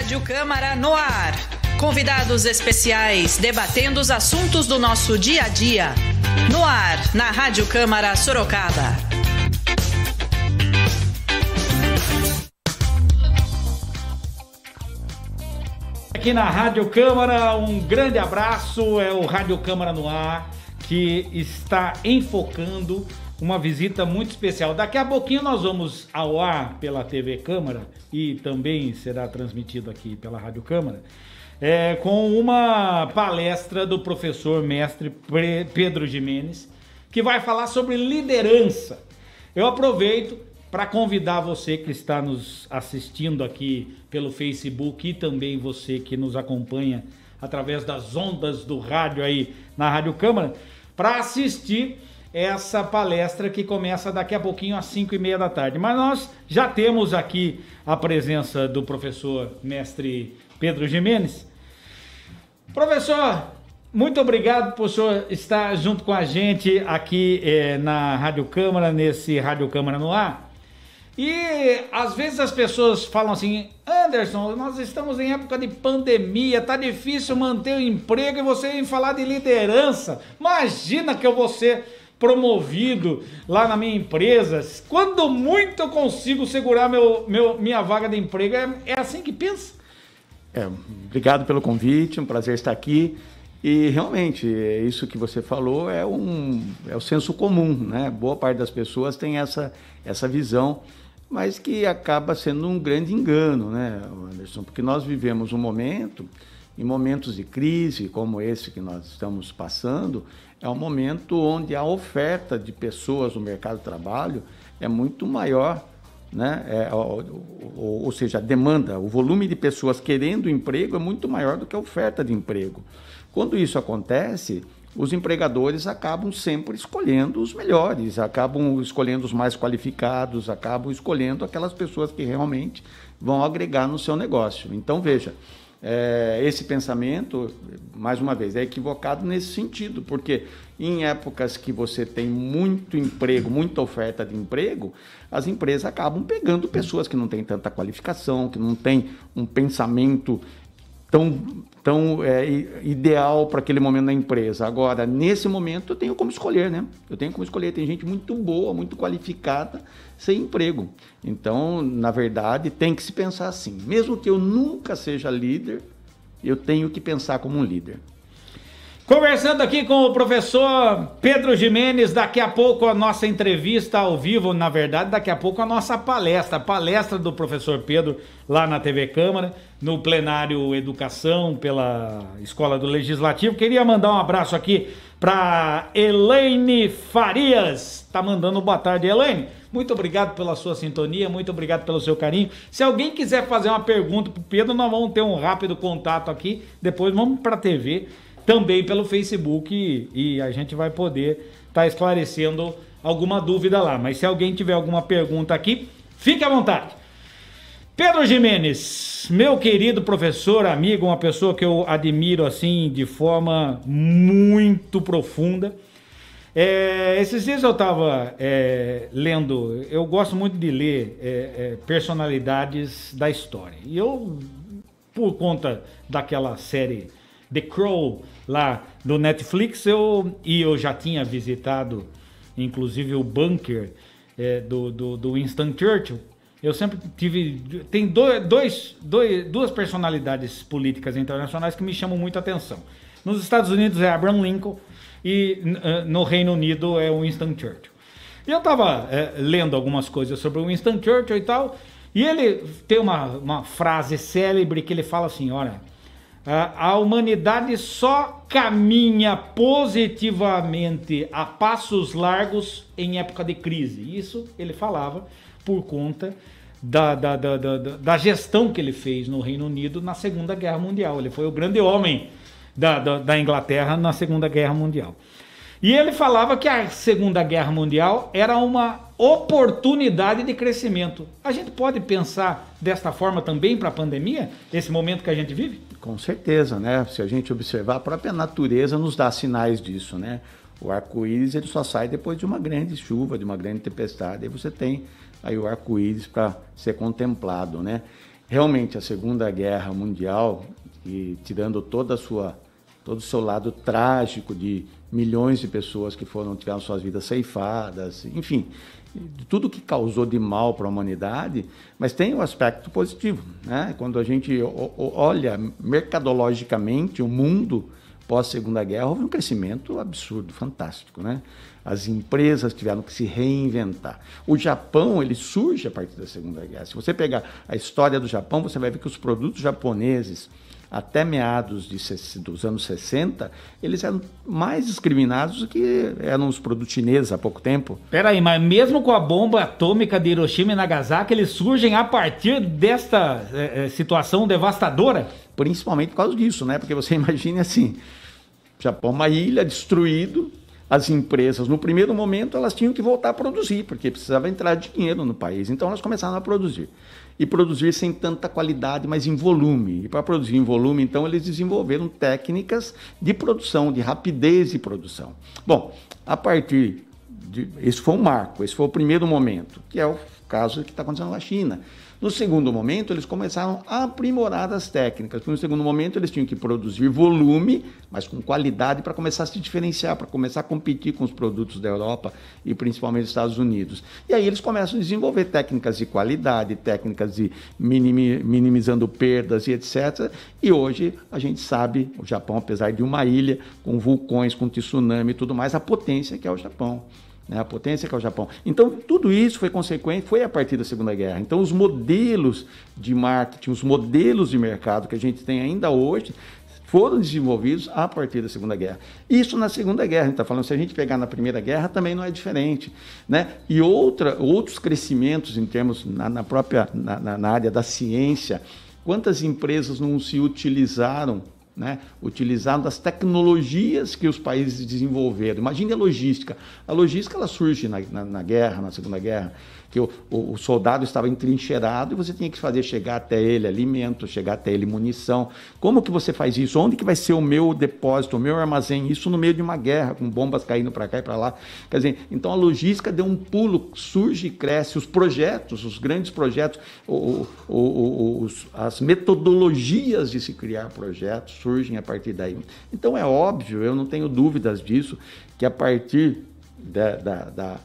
Rádio Câmara no ar. Convidados especiais debatendo os assuntos do nosso dia a dia. No ar, na Rádio Câmara Sorocaba. Aqui na Rádio Câmara, um grande abraço. É o Rádio Câmara no ar que está enfocando uma visita muito especial. Daqui a pouquinho nós vamos ao ar pela TV Câmara e também será transmitido aqui pela Rádio Câmara. É, com uma palestra do professor mestre Pedro Jimenez, que vai falar sobre liderança. Eu aproveito para convidar você que está nos assistindo aqui pelo Facebook e também você que nos acompanha através das ondas do rádio aí na Rádio Câmara, para assistir essa palestra que começa daqui a pouquinho às 5 e meia da tarde. Mas nós já temos aqui a presença do professor mestre Pedro Jimenez. Professor, muito obrigado por o senhor estar junto com a gente aqui eh, na Rádio Câmara, nesse Rádio Câmara no ar. E às vezes as pessoas falam assim: Anderson, nós estamos em época de pandemia, tá difícil manter o emprego e você vem falar de liderança. Imagina que eu vou ser promovido lá na minha empresa. Quando muito eu consigo segurar meu, meu, minha vaga de emprego. É, é assim que pensa? É, obrigado pelo convite, um prazer estar aqui. E realmente, é isso que você falou é um é o senso comum, né? Boa parte das pessoas tem essa, essa visão, mas que acaba sendo um grande engano, né, Anderson? Porque nós vivemos um momento em momentos de crise, como esse que nós estamos passando, é um momento onde a oferta de pessoas no mercado de trabalho é muito maior, né? É, ou, ou, ou, seja, a demanda, o volume de pessoas querendo emprego é muito maior do que a oferta de emprego. Quando isso acontece, os empregadores acabam sempre escolhendo os melhores, acabam escolhendo os mais qualificados, acabam escolhendo aquelas pessoas que realmente vão agregar no seu negócio. Então, veja, é, esse pensamento, mais uma vez, é equivocado nesse sentido, porque em épocas que você tem muito emprego, muita oferta de emprego, as empresas acabam pegando pessoas que não têm tanta qualificação, que não têm um pensamento tão, tão é, ideal para aquele momento da empresa. Agora, nesse momento, eu tenho como escolher, né? Eu tenho como escolher. Tem gente muito boa, muito qualificada, sem emprego. Então, na verdade, tem que se pensar assim. Mesmo que eu nunca seja líder, eu tenho que pensar como um líder. Conversando aqui com o professor Pedro Jimenez, daqui a pouco a nossa entrevista ao vivo, na verdade, daqui a pouco a nossa palestra, a palestra do professor Pedro lá na TV Câmara, no plenário Educação pela Escola do Legislativo. Queria mandar um abraço aqui para Elaine Farias. Tá mandando boa tarde, Elaine. Muito obrigado pela sua sintonia, muito obrigado pelo seu carinho. Se alguém quiser fazer uma pergunta para o Pedro, nós vamos ter um rápido contato aqui, depois vamos para a TV também pelo Facebook e, e a gente vai poder estar tá esclarecendo alguma dúvida lá. Mas se alguém tiver alguma pergunta aqui, fique à vontade. Pedro Jimenez, meu querido professor, amigo, uma pessoa que eu admiro assim de forma muito profunda. É, esses dias eu estava é, lendo, eu gosto muito de ler é, é, personalidades da história. E eu, por conta daquela série The Crow lá do Netflix, eu, e eu já tinha visitado, inclusive, o bunker é, do, do, do Winston Churchill. Eu sempre tive. Tem dois, dois, dois, duas personalidades políticas internacionais que me chamam muito a atenção. Nos Estados Unidos é Abraham Lincoln e ah, no Reino Unido é o Winston Churchill. E eu estava é, lendo algumas coisas sobre o Winston Churchill e tal, e ele tem uma, uma frase célebre que ele fala assim: olha, ah, a humanidade só caminha positivamente a passos largos em época de crise. Isso ele falava por conta da, da, da, da, da gestão que ele fez no Reino Unido na Segunda Guerra Mundial. Ele foi o grande homem da, da, da Inglaterra na Segunda Guerra Mundial. E ele falava que a Segunda Guerra Mundial era uma oportunidade de crescimento. A gente pode pensar desta forma também para a pandemia, esse momento que a gente vive? Com certeza, né? Se a gente observar, a própria natureza nos dá sinais disso, né? O arco-íris ele só sai depois de uma grande chuva, de uma grande tempestade, e você tem aí o arco-íris para ser contemplado, né? Realmente a Segunda Guerra Mundial, e tirando toda a sua todo o seu lado trágico de milhões de pessoas que foram tiveram suas vidas ceifadas, enfim, tudo que causou de mal para a humanidade, mas tem o um aspecto positivo, né? Quando a gente olha mercadologicamente o mundo pós Segunda Guerra, houve um crescimento absurdo, fantástico, né? As empresas tiveram que se reinventar. O Japão, ele surge a partir da Segunda Guerra. Se você pegar a história do Japão, você vai ver que os produtos japoneses até meados de, dos anos 60, eles eram mais discriminados do que eram os produtos chineses há pouco tempo. Peraí, mas mesmo com a bomba atômica de Hiroshima e Nagasaki, eles surgem a partir desta é, situação devastadora? Principalmente por causa disso, né? Porque você imagine assim, Japão uma ilha destruído, as empresas, no primeiro momento, elas tinham que voltar a produzir, porque precisava entrar dinheiro no país. Então, elas começaram a produzir e produzir sem tanta qualidade, mas em volume. E para produzir em volume, então, eles desenvolveram técnicas de produção, de rapidez de produção. Bom, a partir de. Esse foi um marco, esse foi o primeiro momento, que é o caso que está acontecendo na China. No segundo momento, eles começaram a aprimorar as técnicas. No segundo momento, eles tinham que produzir volume, mas com qualidade, para começar a se diferenciar, para começar a competir com os produtos da Europa e principalmente dos Estados Unidos. E aí eles começam a desenvolver técnicas de qualidade, técnicas de minimizando perdas e etc. E hoje a gente sabe, o Japão, apesar de uma ilha, com vulcões, com tsunami e tudo mais, a potência que é o Japão né, a potência que é o Japão. Então, tudo isso foi consequente, foi a partir da Segunda Guerra. Então, os modelos de marketing, os modelos de mercado que a gente tem ainda hoje foram desenvolvidos a partir da Segunda Guerra. Isso na Segunda Guerra, a gente está falando, se a gente pegar na Primeira Guerra, também não é diferente. Né? E outra, outros crescimentos em termos na, na própria na, na área da ciência, quantas empresas não se utilizaram né? utilizando as tecnologias que os países desenvolveram. Imagine a logística. A logística ela surge na, na, na guerra, na Segunda Guerra que o, o, soldado estava entrincheirado e você tinha que fazer chegar até ele alimento, chegar até ele munição. Como que você faz isso? Onde que vai ser o meu depósito, o meu armazém? Isso no meio de uma guerra, com bombas caindo para cá e para lá. Quer dizer, então a logística deu um pulo, surge e cresce. Os projetos, os grandes projetos, o, os, as metodologias de se criar projetos surgem a partir daí. Então é óbvio, eu não tenho dúvidas disso, que a partir da, da, da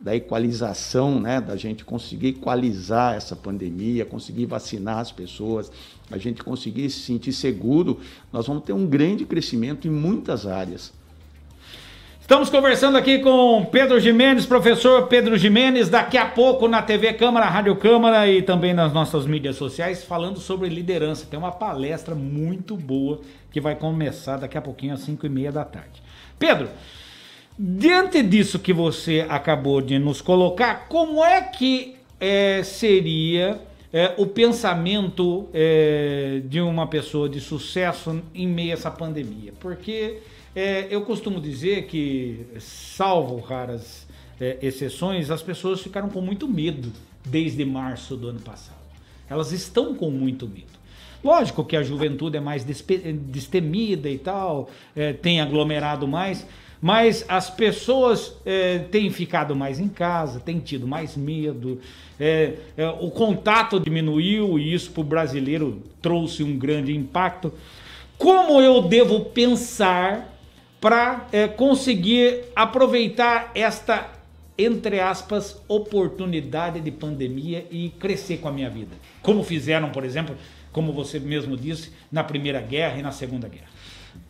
da equalização, né, da gente conseguir equalizar essa pandemia, conseguir vacinar as pessoas, a gente conseguir se sentir seguro, nós vamos ter um grande crescimento em muitas áreas. Estamos conversando aqui com Pedro Jimenez, professor Pedro Jimenez, daqui a pouco na TV Câmara, Rádio Câmara e também nas nossas mídias sociais, falando sobre liderança. Tem uma palestra muito boa que vai começar daqui a pouquinho, às 5 e meia da tarde. Pedro, Diante disso que você acabou de nos colocar, como é que é, seria é, o pensamento é, de uma pessoa de sucesso em meio a essa pandemia? Porque é, eu costumo dizer que, salvo raras é, exceções, as pessoas ficaram com muito medo desde março do ano passado. Elas estão com muito medo. Lógico que a juventude é mais destemida e tal, é, tem aglomerado mais, mas as pessoas é, têm ficado mais em casa, têm tido mais medo, é, é, o contato diminuiu e isso para o brasileiro trouxe um grande impacto. Como eu devo pensar para é, conseguir aproveitar esta, entre aspas, oportunidade de pandemia e crescer com a minha vida? Como fizeram, por exemplo, como você mesmo disse, na Primeira Guerra e na Segunda Guerra.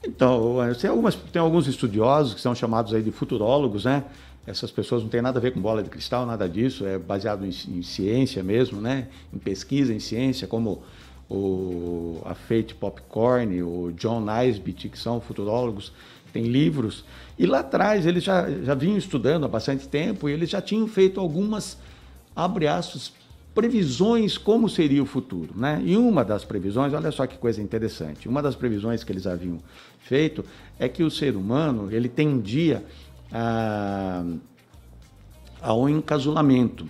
Então, tem, algumas, tem alguns estudiosos que são chamados aí de futurólogos, né? Essas pessoas não têm nada a ver com bola de cristal, nada disso, é baseado em, em ciência mesmo, né? Em pesquisa, em ciência, como o, a Fate Popcorn, o John Nisbet, que são futurólogos, tem livros. E lá atrás eles já, já vinham estudando há bastante tempo e eles já tinham feito algumas, abre aspas, previsões como seria o futuro, né? E uma das previsões, olha só que coisa interessante, uma das previsões que eles haviam feito é que o ser humano ele tendia a, ao encasulamento,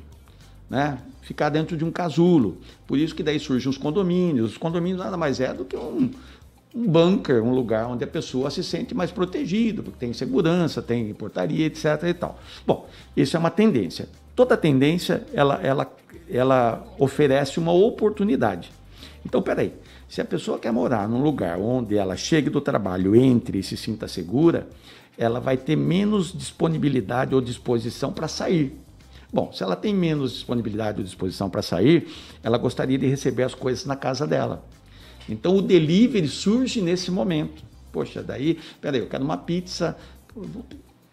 né? Ficar dentro de um casulo. Por isso que daí surgem os condomínios. Os condomínios nada mais é do que um, um bunker, um lugar onde a pessoa se sente mais protegida, porque tem segurança, tem portaria, etc. E tal. Bom, isso é uma tendência toda tendência ela, ela, ela oferece uma oportunidade. Então, peraí, se a pessoa quer morar num lugar onde ela chegue do trabalho, entre e se sinta segura, ela vai ter menos disponibilidade ou disposição para sair. Bom, se ela tem menos disponibilidade ou disposição para sair, ela gostaria de receber as coisas na casa dela. Então o delivery surge nesse momento. Poxa, daí, peraí, eu quero uma pizza. vou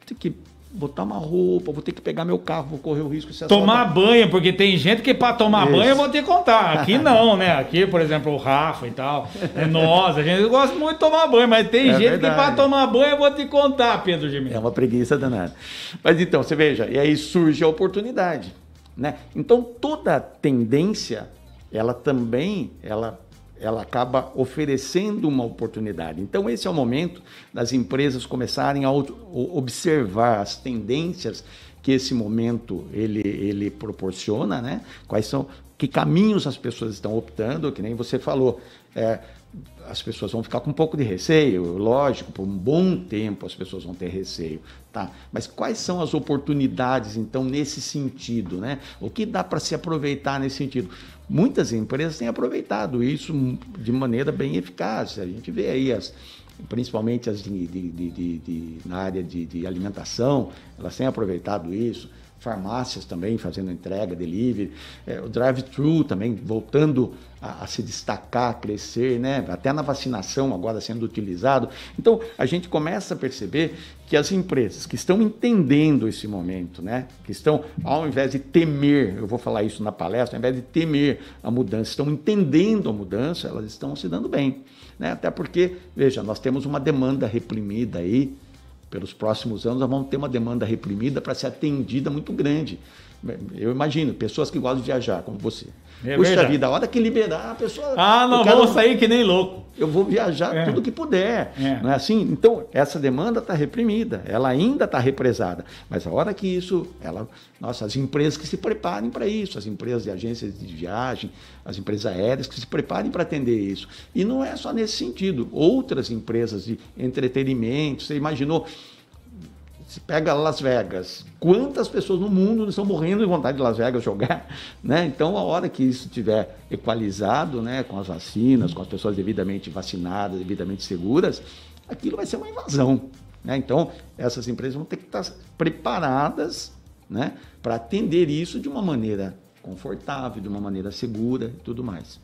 ter que botar uma roupa, vou ter que pegar meu carro, vou correr o risco de ser Tomar banho, porque tem gente que para tomar Isso. banho eu vou te contar. Aqui não, né? Aqui, por exemplo, o Rafa e tal, é né? nós, a gente gosta muito de tomar banho, mas tem é gente verdade. que para tomar banho eu vou te contar, Pedro de É uma preguiça danada. Mas então, você veja, e aí surge a oportunidade, né? Então toda tendência, ela também, ela ela acaba oferecendo uma oportunidade. Então, esse é o momento das empresas começarem a observar as tendências que esse momento ele, ele proporciona, né? Quais são que caminhos as pessoas estão optando, que nem você falou. É, as pessoas vão ficar com um pouco de receio, lógico, por um bom tempo as pessoas vão ter receio, tá? Mas quais são as oportunidades então nesse sentido, né? O que dá para se aproveitar nesse sentido? Muitas empresas têm aproveitado isso de maneira bem eficaz. A gente vê aí as principalmente as de, de, de, de na área de alimentação, elas têm aproveitado isso farmácias também fazendo entrega, delivery, é, o drive-thru também voltando a, a, se destacar, crescer, né? até na vacinação agora sendo utilizado. Então a gente começa a perceber que as empresas que estão entendendo esse momento, né? que estão, ao invés de temer, eu vou falar isso na palestra, ao invés de temer a mudança, estão entendendo a mudança, elas estão se dando bem. Né? Até porque, veja, nós temos uma demanda reprimida aí pelos próximos anos, nós vamos ter uma demanda reprimida para ser atendida muito grande. Eu imagino, pessoas que gostam de viajar, como você. É Puxa vida, a hora que liberar, a pessoa. Ah, não, cara... vamos sair que nem louco eu vou viajar é. tudo que puder. É. Não é assim? Então, essa demanda está reprimida, ela ainda está represada. Mas a hora que isso, ela, nossa, as empresas que se preparem para isso, as empresas de agências de viagem, as empresas aéreas que se preparem para atender isso. E não é só nesse sentido. Outras empresas de entretenimento, você imaginou se pega Las Vegas, quantas pessoas no mundo estão morrendo de vontade de Las Vegas jogar, né? Então, a hora que isso estiver equalizado, né, com as vacinas, com as pessoas devidamente vacinadas, devidamente seguras, aquilo vai ser uma invasão, né? Então, essas empresas vão ter que estar preparadas, né, para atender isso de uma maneira confortável, de uma maneira segura e tudo mais.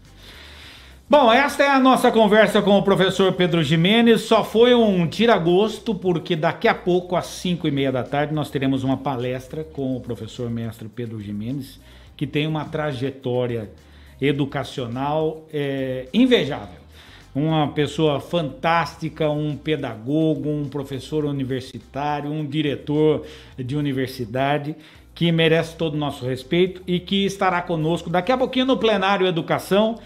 Bom, esta é a nossa conversa com o professor Pedro Jimenez. Só foi um tira-gosto, porque daqui a pouco, às 5 e meia da tarde, nós teremos uma palestra com o professor mestre Pedro Jimenez, que tem uma trajetória educacional é, invejável. Uma pessoa fantástica, um pedagogo, um professor universitário, um diretor de universidade que merece todo o nosso respeito e que estará conosco daqui a pouquinho no plenário Educação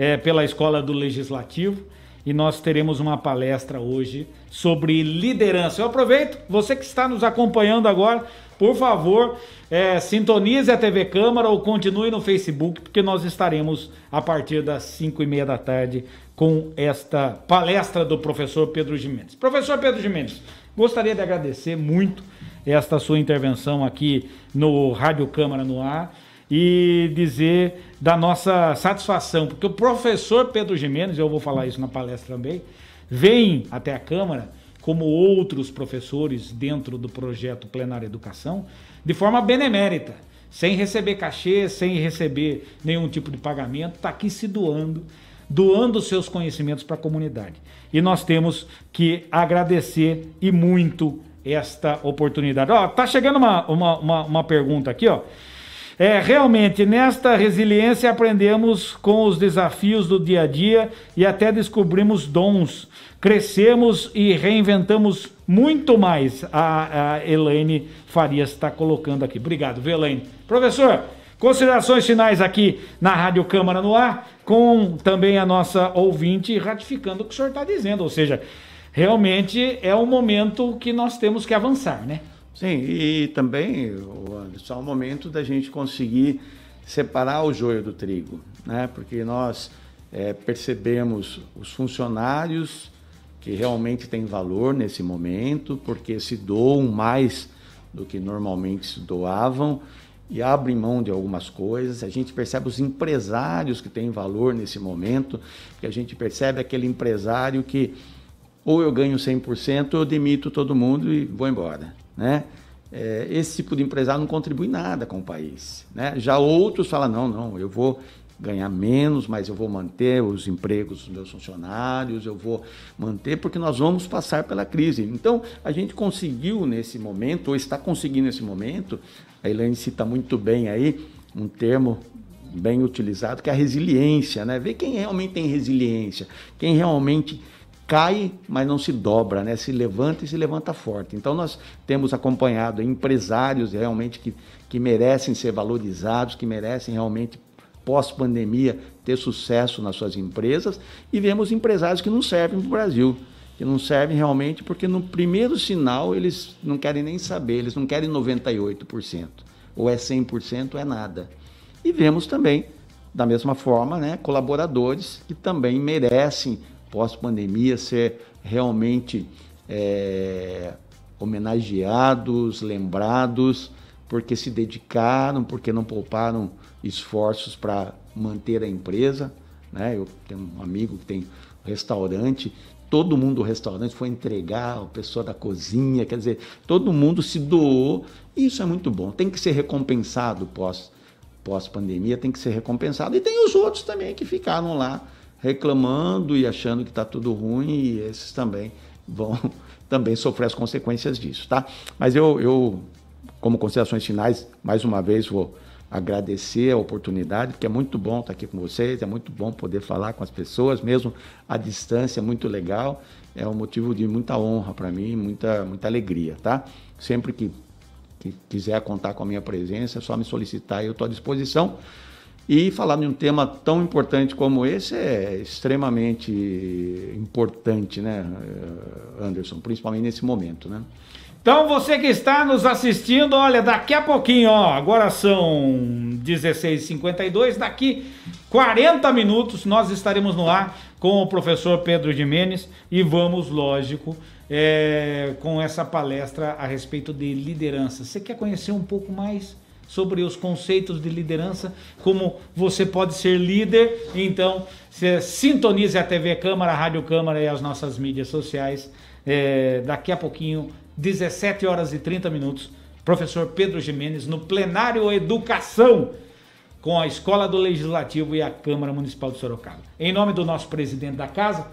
é, pela Escola do Legislativo e nós teremos uma palestra hoje sobre liderança. Eu aproveito, você que está nos acompanhando agora, por favor, é, sintonize a TV Câmara ou continue no Facebook, porque nós estaremos a partir das 5 e meia da tarde com esta palestra do professor Pedro Gimenez. Professor Pedro Gimenez, gostaria de agradecer muito esta sua intervenção aqui no Rádio Câmara no Ar e dizer da nossa satisfação, porque o professor Pedro Jimenez, eu vou falar isso na palestra também, vem até a Câmara, como outros professores dentro do projeto Plenário Educação, de forma benemérita, sem receber cachê, sem receber nenhum tipo de pagamento, está aqui se doando, doando seus conhecimentos para a comunidade. E nós temos que agradecer e muito esta oportunidade. Ó, tá chegando uma, uma, uma, uma pergunta aqui, ó. É, realmente, nesta resiliência aprendemos com os desafios do dia a dia e até descobrimos dons. Crescemos e reinventamos muito mais. A, a Elaine Farias está colocando aqui. Obrigado, viu, Elaine? Professor, Considerações finais aqui na Rádio Câmara no Ar, com também a nossa ouvinte ratificando o que o senhor está dizendo, ou seja, realmente é um momento que nós temos que avançar, né? Sim, e também, Anderson, é o momento da gente conseguir separar o joio do trigo, né? Porque nós é, percebemos os funcionários que realmente têm valor nesse momento, porque se doam mais do que normalmente se doavam e abrem mão de algumas coisas. A gente percebe os empresários que têm valor nesse momento, que a gente percebe aquele empresário que ou eu ganho 100% ou eu demito todo mundo e vou embora né? É, esse tipo de empresário não contribui nada com o país, né? Já outros falam não, não, eu vou ganhar menos, mas eu vou manter os empregos dos meus funcionários, eu vou manter, porque nós vamos passar pela crise. Então, a gente conseguiu nesse momento, ou está conseguindo nesse momento, a Elaine cita muito bem aí um termo bem utilizado, que é a resiliência, né? Ver quem realmente tem resiliência, quem realmente cai, mas não se dobra, né? se levanta e se levanta forte. Então, nós temos acompanhado empresários realmente que, que merecem ser valorizados, que merecem realmente, pós-pandemia, ter sucesso nas suas empresas, e vemos empresários que não servem para o Brasil, que não servem realmente porque, no primeiro sinal, eles não querem nem saber, eles não querem 98%, ou é 100% ou é nada. E vemos também, da mesma forma, né, colaboradores que também merecem pós-pandemia, ser é realmente é, homenageados, lembrados, porque se dedicaram, porque não pouparam esforços para manter a empresa. Né? Eu tenho um amigo que tem restaurante, todo mundo do restaurante foi entregar, a pessoa da cozinha, quer dizer, todo mundo se doou. E isso é muito bom. Tem que ser recompensado pós pós-pandemia, tem que ser recompensado. E tem os outros também que ficaram lá reclamando e achando que está tudo ruim, e esses também vão também sofrer as consequências disso, tá? Mas eu, eu como considerações finais, mais uma vez vou agradecer a oportunidade, porque é muito bom estar aqui com vocês, é muito bom poder falar com as pessoas, mesmo à distância, é muito legal, é um motivo de muita honra para mim, muita, muita alegria, tá? Sempre que, que quiser contar com a minha presença, é só me solicitar, eu estou à disposição. E falar de um tema tão importante como esse é extremamente importante, né, eh, Anderson? Principalmente nesse momento, né? Então você que está nos assistindo, olha, daqui a pouquinho, ó, agora são 16h52, daqui 40 minutos nós estaremos no ar com o professor Pedro Jimenez e vamos, lógico, é, com essa palestra a respeito de liderança. Você quer conhecer um pouco mais? sobre os conceitos de liderança, como você pode ser líder. Então, sintonize a TV Câmara, a Rádio Câmara e as nossas mídias sociais. É, daqui a pouquinho, 17 horas e 30 minutos, professor Pedro Jimenez no plenário Educação com a Escola do Legislativo e a Câmara Municipal de Sorocaba. Em nome do nosso presidente da casa,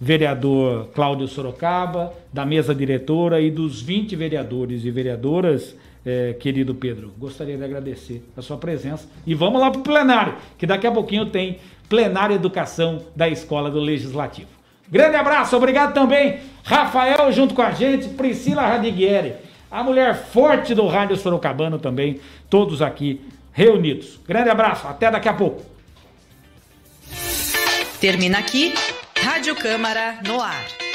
vereador Cláudio Sorocaba, da mesa diretora e dos 20 vereadores e vereadoras é, querido Pedro. Gostaria de agradecer a sua presença. E vamos lá para o plenário, que daqui a pouquinho tem plenário educação da Escola do Legislativo. Grande abraço, obrigado também, Rafael, junto com a gente, Priscila Radiguieri, a mulher forte do Rádio Sorocabano também, todos aqui reunidos. Grande abraço, até daqui a pouco. Termina aqui, Rádio Câmara no ar.